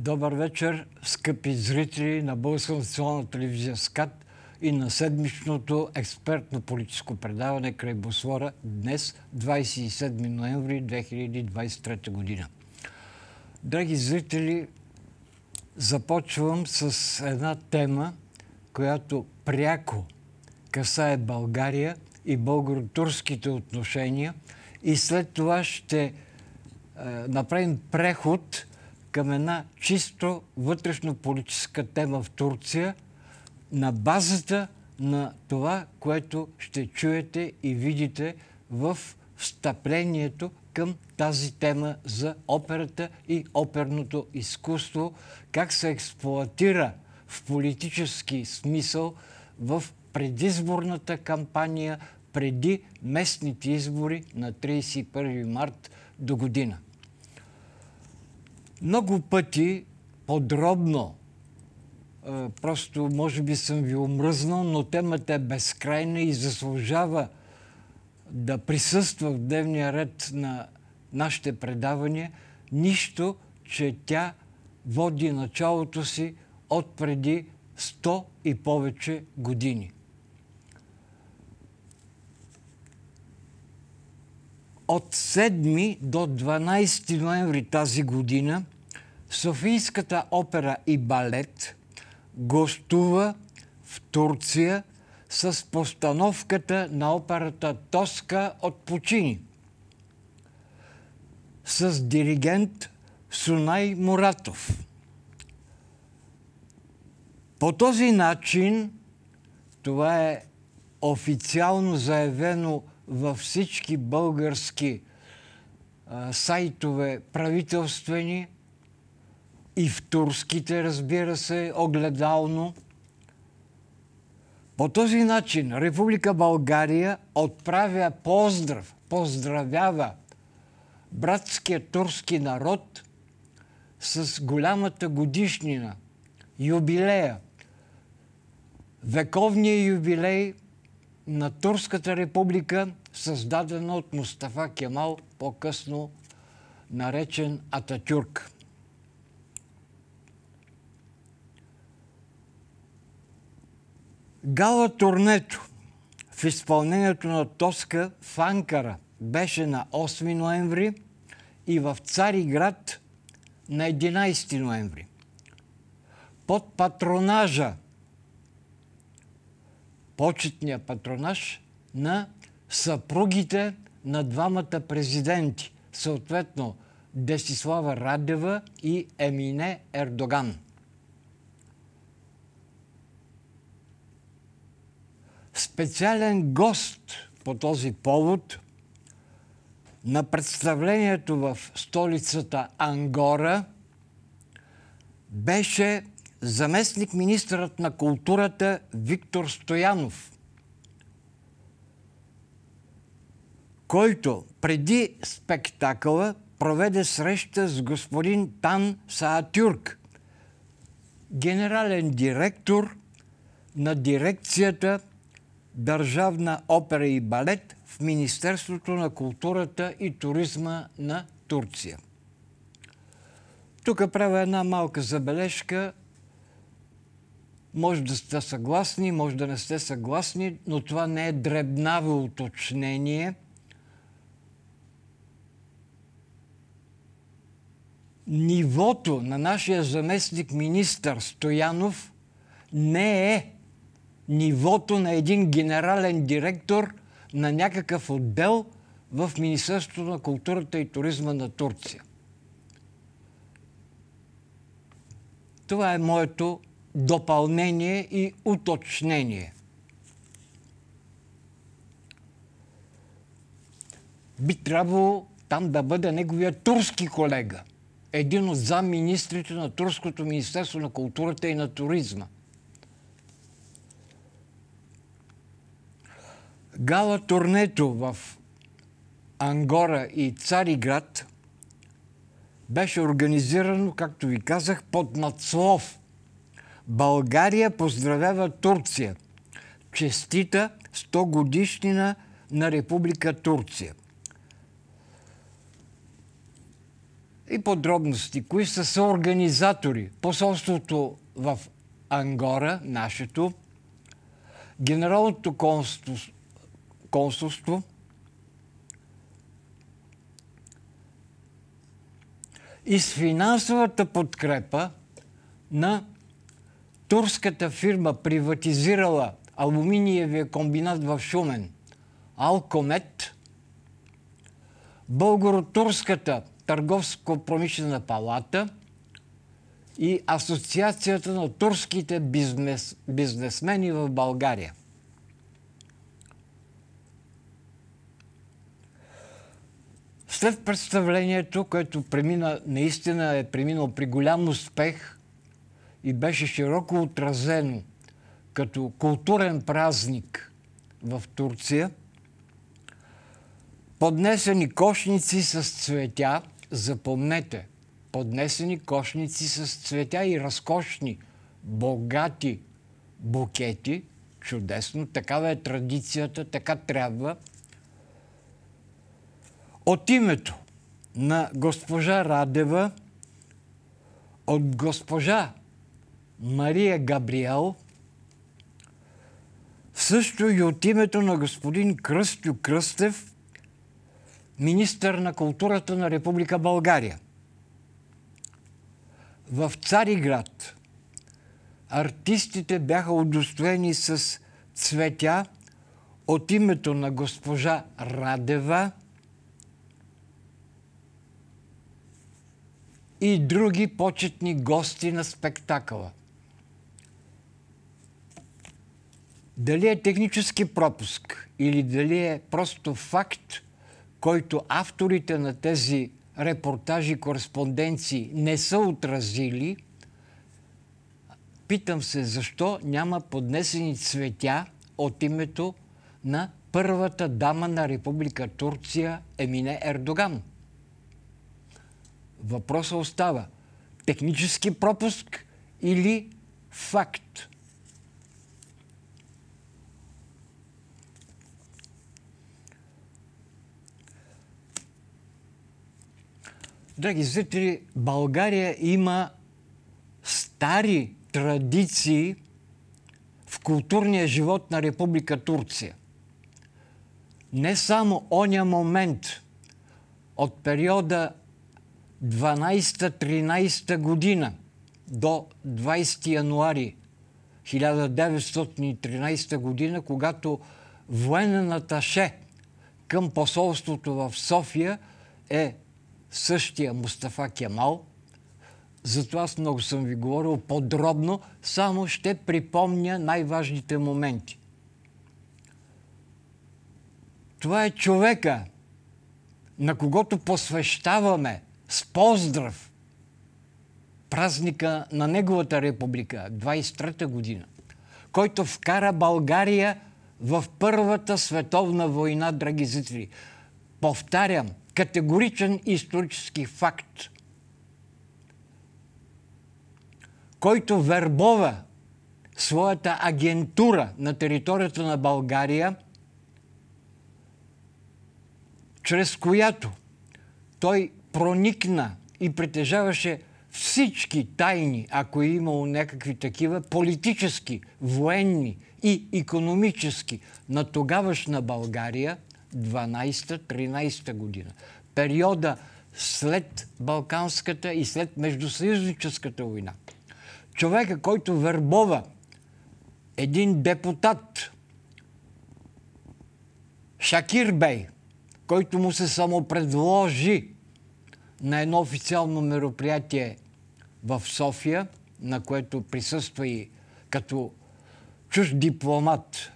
Добър вечер, скъпи зрители на Българска национална телевизия СКАТ и на седмичното експертно политическо предаване край Босвора днес, 27 ноември 2023 година. Драги зрители, започвам с една тема, която пряко касае България и българо-турските отношения и след това ще е, направим преход – към една чисто вътрешно-политическа тема в Турция на базата на това, което ще чуете и видите в встъплението към тази тема за операта и оперното изкуство, как се експлуатира в политически смисъл в предизборната кампания преди местните избори на 31 март до година много пъти подробно, е, просто може би съм ви омръзнал, но темата е безкрайна и заслужава да присъства в дневния ред на нашите предавания, нищо, че тя води началото си от преди 100 и повече години. От 7 до 12 ноември тази година Софийската опера и балет гостува в Турция с постановката на операта Тоска от Почини с диригент Сунай Муратов. По този начин, това е официално заявено във всички български сайтове правителствени и в турските, разбира се, огледално. По този начин Република България отправя поздрав, поздравява братския турски народ с голямата годишнина, юбилея, вековния юбилей на Турската република създадена от Мустафа Кемал, по-късно наречен Ататюрк. Гала турнето в изпълнението на Тоска в Анкара беше на 8 ноември и в Цариград на 11 ноември. Под патронажа, почетния патронаж на съпругите на двамата президенти, съответно Десислава Радева и Емине Ердоган. Специален гост по този повод на представлението в столицата Ангора беше заместник министърът на културата Виктор Стоянов – който преди спектакъла проведе среща с господин Тан Саатюрк, генерален директор на дирекцията Държавна опера и балет в Министерството на културата и туризма на Турция. Тук правя една малка забележка. Може да сте съгласни, може да не сте съгласни, но това не е дребнаво уточнение – нивото на нашия заместник министър Стоянов не е нивото на един генерален директор на някакъв отдел в Министерството на културата и туризма на Турция. Това е моето допълнение и уточнение. Би трябвало там да бъде неговия турски колега един от замминистрите на Турското Министерство на културата и на туризма. Гала турнето в Ангора и Цариград беше организирано, както ви казах, под надслов България поздравява Турция. Честита 100 годишнина на Република Турция. и подробности. Кои са съорганизатори? Посолството в Ангора, нашето, Генералното консулство, консулство и с финансовата подкрепа на турската фирма, приватизирала алуминиевия комбинат в Шумен, Алкомет, българо-турската Търговско-промишлена палата и Асоциацията на турските бизнес, бизнесмени в България. След представлението, което премина, наистина е преминал при голям успех и беше широко отразено като културен празник в Турция, поднесени кошници с цветя – Запомнете, поднесени кошници с цветя и разкошни, богати букети, чудесно, такава е традицията, така трябва. От името на госпожа Радева, от госпожа Мария Габриел, също и от името на господин Кръстю Кръстев – министър на културата на Република България. В Цариград артистите бяха удостоени с цветя от името на госпожа Радева и други почетни гости на спектакъла. Дали е технически пропуск или дали е просто факт – който авторите на тези репортажи, кореспонденции не са отразили, питам се защо няма поднесени цветя от името на първата дама на Република Турция Емине Ердоган. Въпросът остава. Технически пропуск или факт? драги зрители, България има стари традиции в културния живот на Република Турция. Не само оня момент от периода 12-13 година до 20 януари 1913 година, когато военен аташе към посолството в София е същия Мустафа Кемал. Затова аз много съм ви говорил подробно, само ще припомня най-важните моменти. Това е човека, на когото посвещаваме с поздрав празника на неговата република, 23-та година, който вкара България в Първата световна война, драги зрители. Повтарям, категоричен исторически факт, който вербова своята агентура на територията на България, чрез която той проникна и притежаваше всички тайни, ако е имало някакви такива, политически, военни и економически на тогавашна България – 12-13 година. Периода след Балканската и след Междусъюзническата война. Човека, който върбова един депутат, Шакир Бей, който му се самопредложи на едно официално мероприятие в София, на което присъства и като чуж дипломат,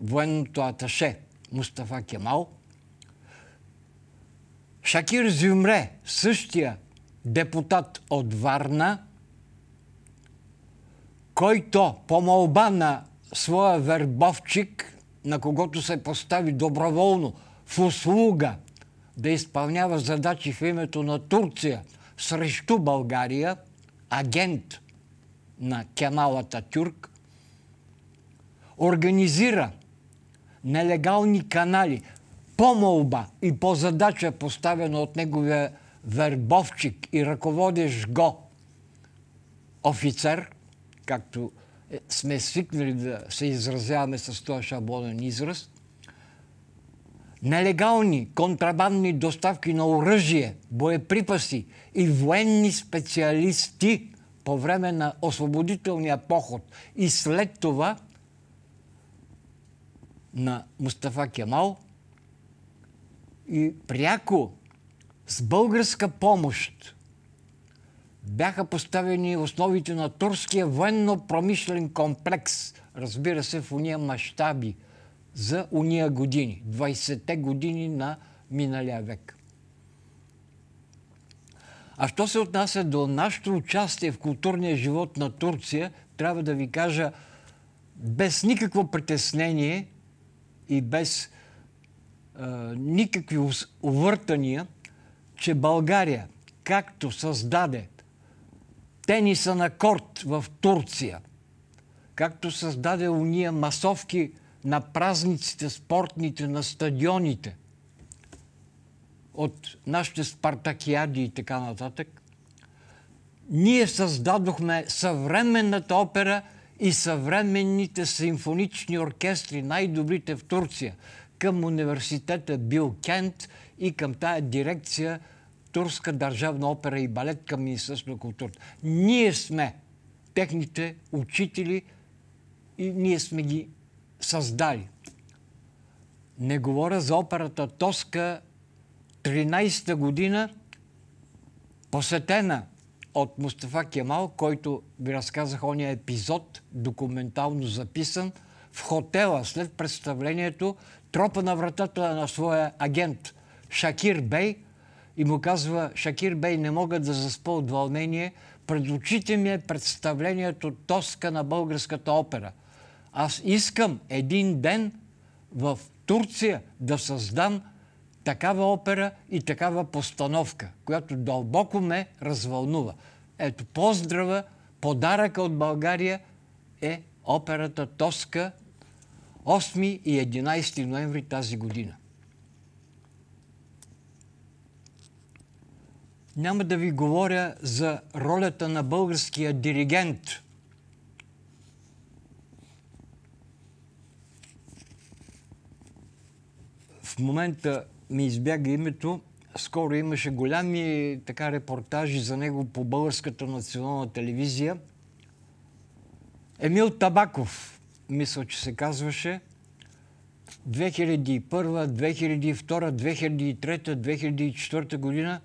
военното аташе – Мустафа Кемал. Шакир Зюмре, същия депутат от Варна, който по молба на своя вербовчик, на когото се постави доброволно в услуга да изпълнява задачи в името на Турция срещу България, агент на Кемалата Тюрк, организира нелегални канали по молба и по задача, поставена от неговия вербовчик и ръководещ го офицер, както е, сме свикнали да се изразяваме с този шаблонен израз, нелегални контрабандни доставки на оръжие, боеприпаси и военни специалисти по време на освободителния поход и след това – на Мустафа Кемал и пряко с българска помощ бяха поставени основите на турския военно-промишлен комплекс, разбира се, в уния мащаби за уния години, 20-те години на миналия век. А що се отнася до нашето участие в културния живот на Турция, трябва да ви кажа без никакво притеснение, и без а, никакви увъртания, че България, както създаде тениса на корт в Турция, както създаде уния масовки на празниците, спортните, на стадионите, от нашите спартакиади и така нататък, ние създадохме съвременната опера и съвременните симфонични оркестри, най-добрите в Турция, към университета Бил Кент и към тая дирекция Турска държавна опера и балет към Министерството на културата. Ние сме техните учители и ние сме ги създали. Не говоря за операта Тоска 13-та година, посетена от Мустафа Кемал, който ви разказах ония епизод, документално записан, в хотела след представлението тропа на вратата на своя агент Шакир Бей и му казва Шакир Бей не мога да заспа от вълнение, пред очите ми е представлението Тоска на българската опера. Аз искам един ден в Турция да създам такава опера и такава постановка, която дълбоко ме развълнува. Ето, поздрава, подаръка от България е операта Тоска 8 и 11 ноември тази година. Няма да ви говоря за ролята на българския диригент – в момента ми избяга името, скоро имаше голями така репортажи за него по Българската национална телевизия. Емил Табаков, мисля, че се казваше, 2001, 2002, 2003, 2004 година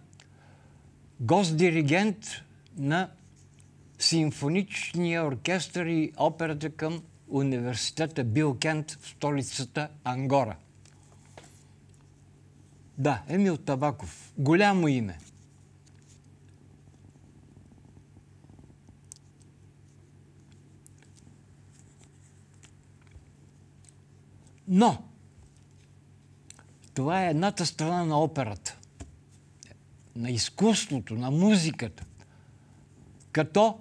гост-диригент на симфоничния оркестър и операта към университета Бил Кент в столицата Ангора – да, Емил Табаков. Голямо име. Но, това е едната страна на операта, на изкуството, на музиката. Като,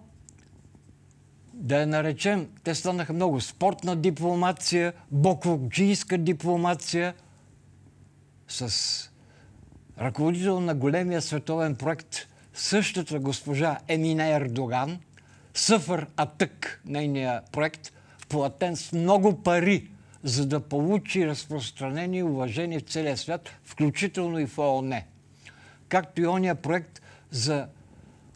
да я наречем, те станаха много спортна дипломация, боковджийска дипломация – с ръководител на големия световен проект, същата госпожа Емина Ердоган, Съфър Атък, нейния проект, платен с много пари, за да получи разпространение и уважение в целия свят, включително и в ООН. Както и ония проект за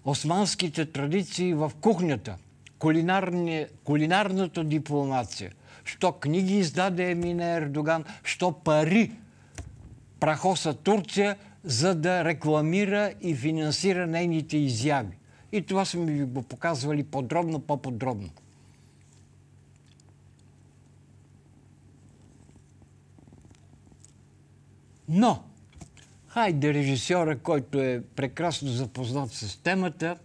османските традиции в кухнята, кулинарни, кулинарната дипломация, що книги издаде Емина Ердоган, що пари прахоса Турция, за да рекламира и финансира нейните изяви. И това сме ви го показвали подробно, по-подробно. Но, хайде режисьора, който е прекрасно запознат с темата,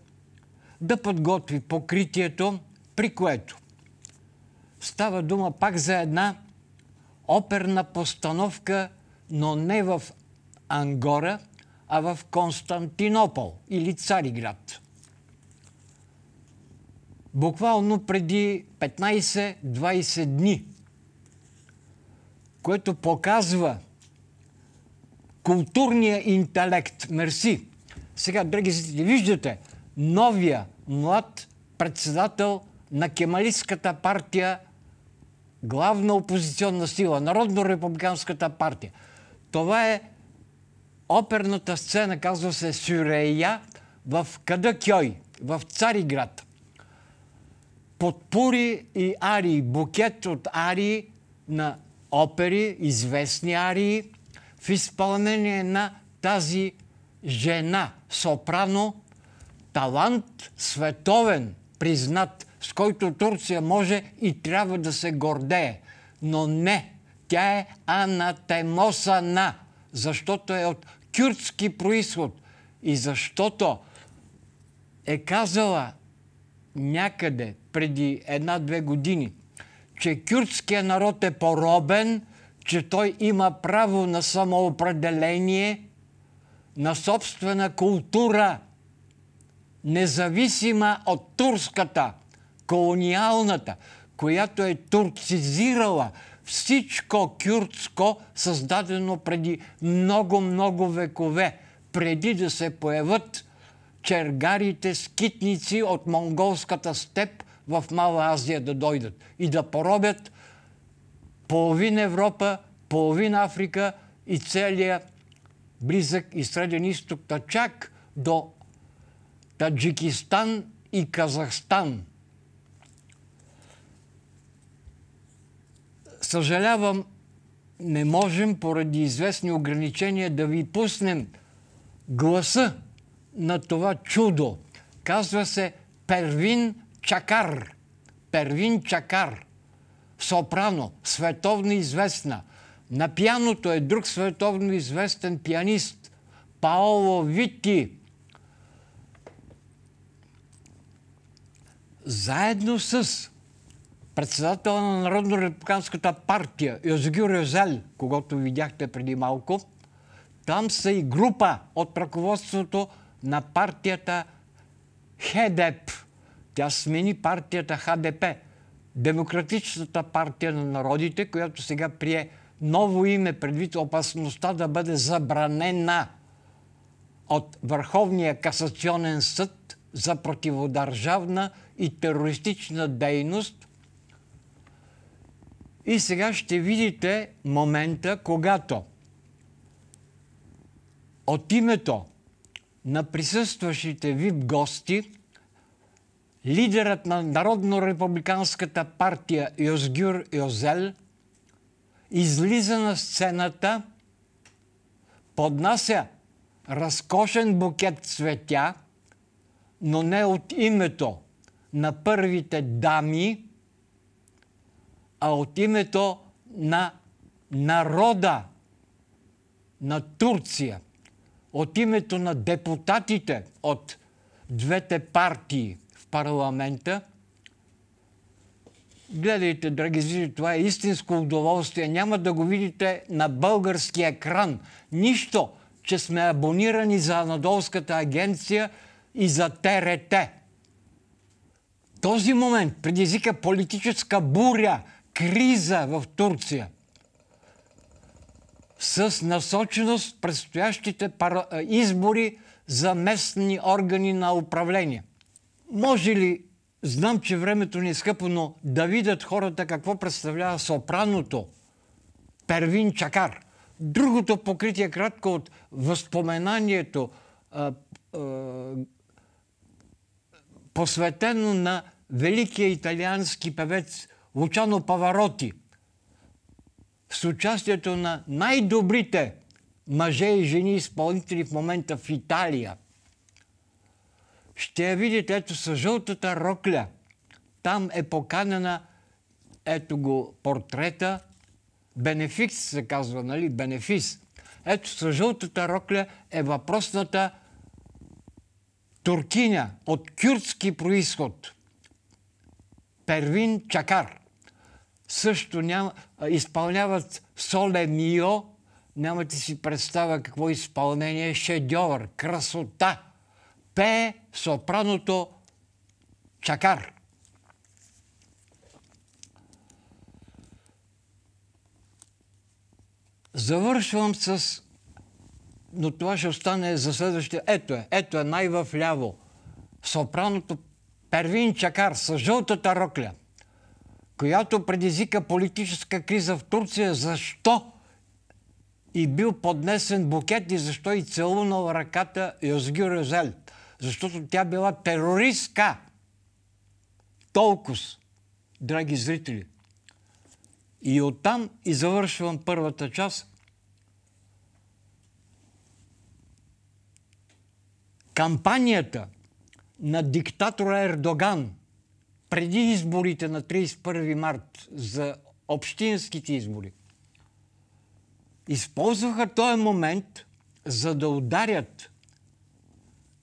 да подготви покритието, при което става дума пак за една оперна постановка – но не в Ангора, а в Константинопол или Цариград. Буквално преди 15-20 дни, което показва културния интелект. Мерси! Сега, драги зрители, виждате новия млад председател на Кемалистската партия, главна опозиционна сила, Народно-републиканската партия – това е оперната сцена, казва се Сюрея, в Кадакьой, в Цариград. Подпури и арии, букет от арии на опери, известни арии, в изпълнение на тази жена, сопрано, талант световен, признат, с който Турция може и трябва да се гордее. Но не тя е анатемосана, защото е от кюртски происход и защото е казала някъде преди една-две години, че кюртския народ е поробен, че той има право на самоопределение, на собствена култура, независима от турската, колониалната, която е турцизирала – всичко кюртско, създадено преди много-много векове, преди да се появят чергарите скитници от монголската степ в Мала Азия да дойдат и да поробят половин Европа, половин Африка и целия близък и среден изток, та чак до Таджикистан и Казахстан – съжалявам, не можем поради известни ограничения да ви пуснем гласа на това чудо. Казва се Первин Чакар. Первин Чакар. Сопрано, световно известна. На пианото е друг световно известен пианист Паоло Вити. Заедно с председател на Народно-републиканската партия Йозгю Резель, когато видяхте преди малко, там са и група от ръководството на партията ХЕДЕП. Тя смени партията ХДП, Демократичната партия на народите, която сега прие ново име предвид опасността да бъде забранена от Върховния касационен съд за противодържавна и терористична дейност – и сега ще видите момента, когато от името на присъстващите вип гости лидерът на Народно-републиканската партия Йозгюр Йозел излиза на сцената, поднася разкошен букет цветя, но не от името на първите дами, а от името на народа на Турция, от името на депутатите от двете партии в парламента. Гледайте, драги зрители, това е истинско удоволствие. Няма да го видите на български екран. Нищо, че сме абонирани за Анадолската агенция и за ТРТ. Този момент предизвика политическа буря – криза в Турция с насоченост предстоящите избори за местни органи на управление. Може ли, знам, че времето ни е скъпо, но да видят хората какво представлява сопраното Первин Чакар. Другото покритие кратко от възпоменанието, а, а, посветено на великия италиански певец Лучано Павароти с участието на най-добрите мъже и жени изпълнители в момента в Италия. Ще я видите ето с жълтата рокля. Там е поканена ето го портрета. Бенефикс се казва, нали? Бенефис. Ето с жълтата рокля е въпросната туркиня от кюртски происход. Первин Чакар – също няма, изпълняват Соле Мио, нямате си представа какво изпълнение, шедьовър, красота. Пее сопраното Чакар. Завършвам с... Но това ще остане за следващия. Ето е, ето е най-вляво. Сопраното Первин Чакар с жълтата рокля която предизвика политическа криза в Турция, защо и бил поднесен букет и защо и целунал ръката Йозгюр Йозел. Защото тя била терористка. Толкова, драги зрители. И оттам и завършвам първата част. Кампанията на диктатора Ердоган – преди изборите на 31 март за общинските избори, използваха този момент, за да ударят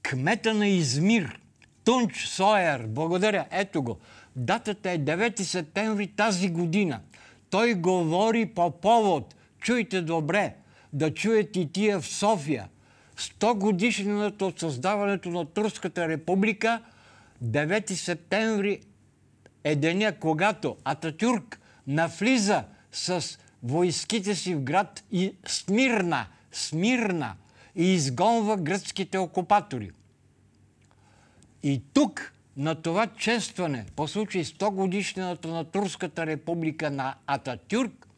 кмета на Измир, Тунч Сойер. Благодаря, ето го. Датата е 9 септември тази година. Той говори по повод, чуйте добре, да чуят и тия в София. 100 годишнината от създаването на Турската република, 9 септември е деня, когато Ататюрк навлиза с войските си в град и Смирна, Смирна и изгонва гръцките окупатори. И тук на това честване по случай 100 годишнината на Турската република на Ататюрк,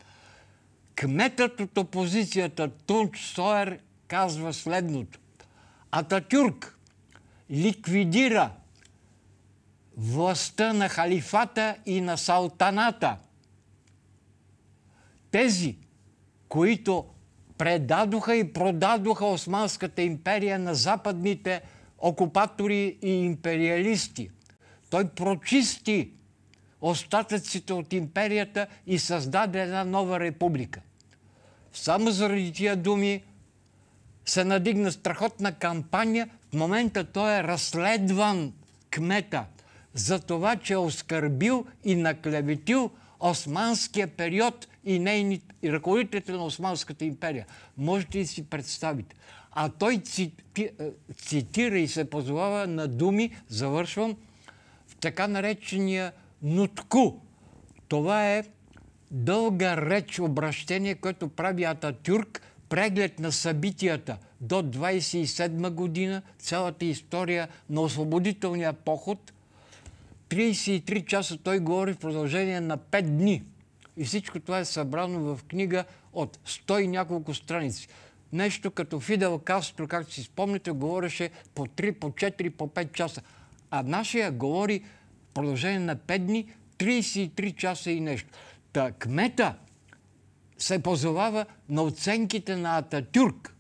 кметът от опозицията Тунч Соер казва следното. Ататюрк ликвидира властта на халифата и на салтаната. Тези, които предадоха и продадоха Османската империя на западните окупатори и империалисти. Той прочисти остатъците от империята и създаде една нова република. Само заради тия думи се надигна страхотна кампания. В момента той е разследван кмета – за това, че е оскърбил и наклеветил османския период и нейни, и ръководителите на Османската империя. Можете ли си представите? А той е, цитира и се позовава на думи, завършвам, в така наречения нутку. Това е дълга реч, обращение, което прави Ататюрк, преглед на събитията до 27 година, цялата история на освободителния поход, 33 часа той говори в продължение на 5 дни. И всичко това е събрано в книга от 100 и няколко страници. Нещо като Фидел Кастро, както си спомните, говореше по 3, по 4, по 5 часа. А нашия говори в продължение на 5 дни, 33 часа и нещо. Та кмета се позовава на оценките на Ататюрк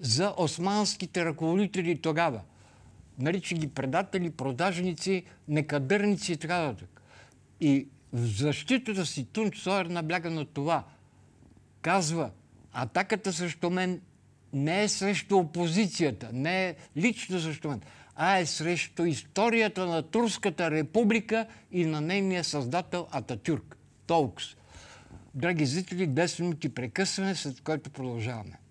за османските ръководители тогава – нарича ги предатели, продажници, некадърници и така нататък. И в защитата си Тунч Сойер набляга на това. Казва, атаката срещу мен не е срещу опозицията, не е лично срещу мен, а е срещу историята на Турската република и на нейния създател Ататюрк. Толкс. Драги зрители, 10 минути прекъсване, след което продължаваме.